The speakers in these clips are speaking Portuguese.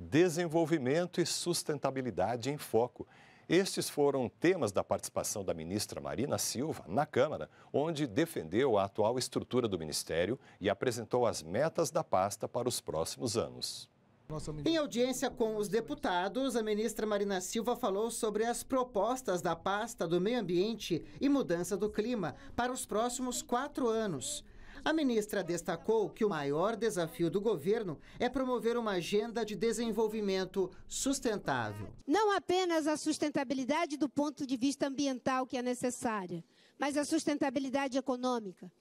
desenvolvimento e sustentabilidade em foco. Estes foram temas da participação da ministra Marina Silva na Câmara, onde defendeu a atual estrutura do Ministério e apresentou as metas da pasta para os próximos anos. Em audiência com os deputados, a ministra Marina Silva falou sobre as propostas da pasta do meio ambiente e mudança do clima para os próximos quatro anos. A ministra destacou que o maior desafio do governo é promover uma agenda de desenvolvimento sustentável. Não apenas a sustentabilidade do ponto de vista ambiental que é necessária, mas a sustentabilidade econômica,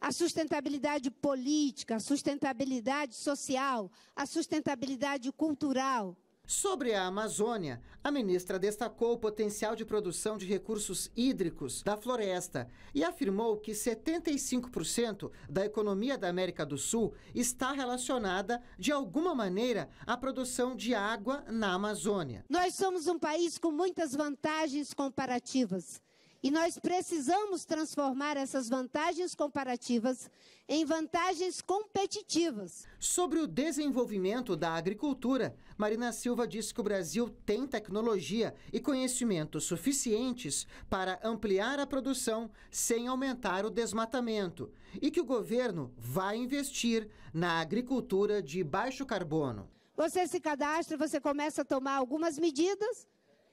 a sustentabilidade política, a sustentabilidade social, a sustentabilidade cultural. Sobre a Amazônia, a ministra destacou o potencial de produção de recursos hídricos da floresta e afirmou que 75% da economia da América do Sul está relacionada, de alguma maneira, à produção de água na Amazônia. Nós somos um país com muitas vantagens comparativas e nós precisamos transformar essas vantagens comparativas em vantagens competitivas. Sobre o desenvolvimento da agricultura, Marina Silva disse que o Brasil tem tecnologia e conhecimentos suficientes para ampliar a produção sem aumentar o desmatamento e que o governo vai investir na agricultura de baixo carbono. Você se cadastra, você começa a tomar algumas medidas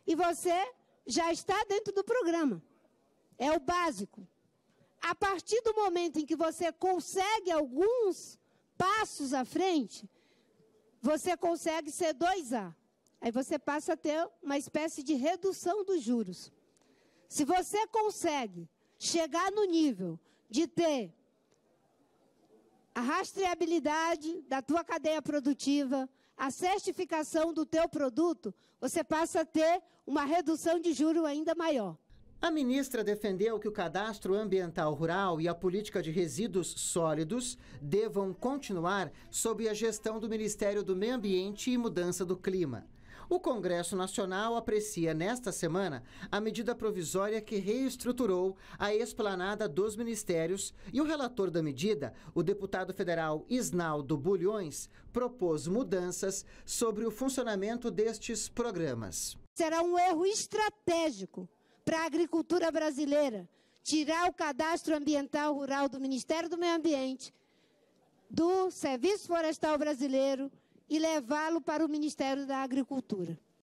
e você já está dentro do programa. É o básico. A partir do momento em que você consegue alguns passos à frente, você consegue ser 2A. Aí você passa a ter uma espécie de redução dos juros. Se você consegue chegar no nível de ter a rastreabilidade da tua cadeia produtiva, a certificação do teu produto, você passa a ter uma redução de juro ainda maior. A ministra defendeu que o cadastro ambiental rural e a política de resíduos sólidos devam continuar sob a gestão do Ministério do Meio Ambiente e Mudança do Clima. O Congresso Nacional aprecia nesta semana a medida provisória que reestruturou a esplanada dos ministérios e o relator da medida, o deputado federal Isnaldo Bulhões, propôs mudanças sobre o funcionamento destes programas. Será um erro estratégico para a agricultura brasileira, tirar o cadastro ambiental rural do Ministério do Meio Ambiente, do Serviço Florestal Brasileiro e levá-lo para o Ministério da Agricultura.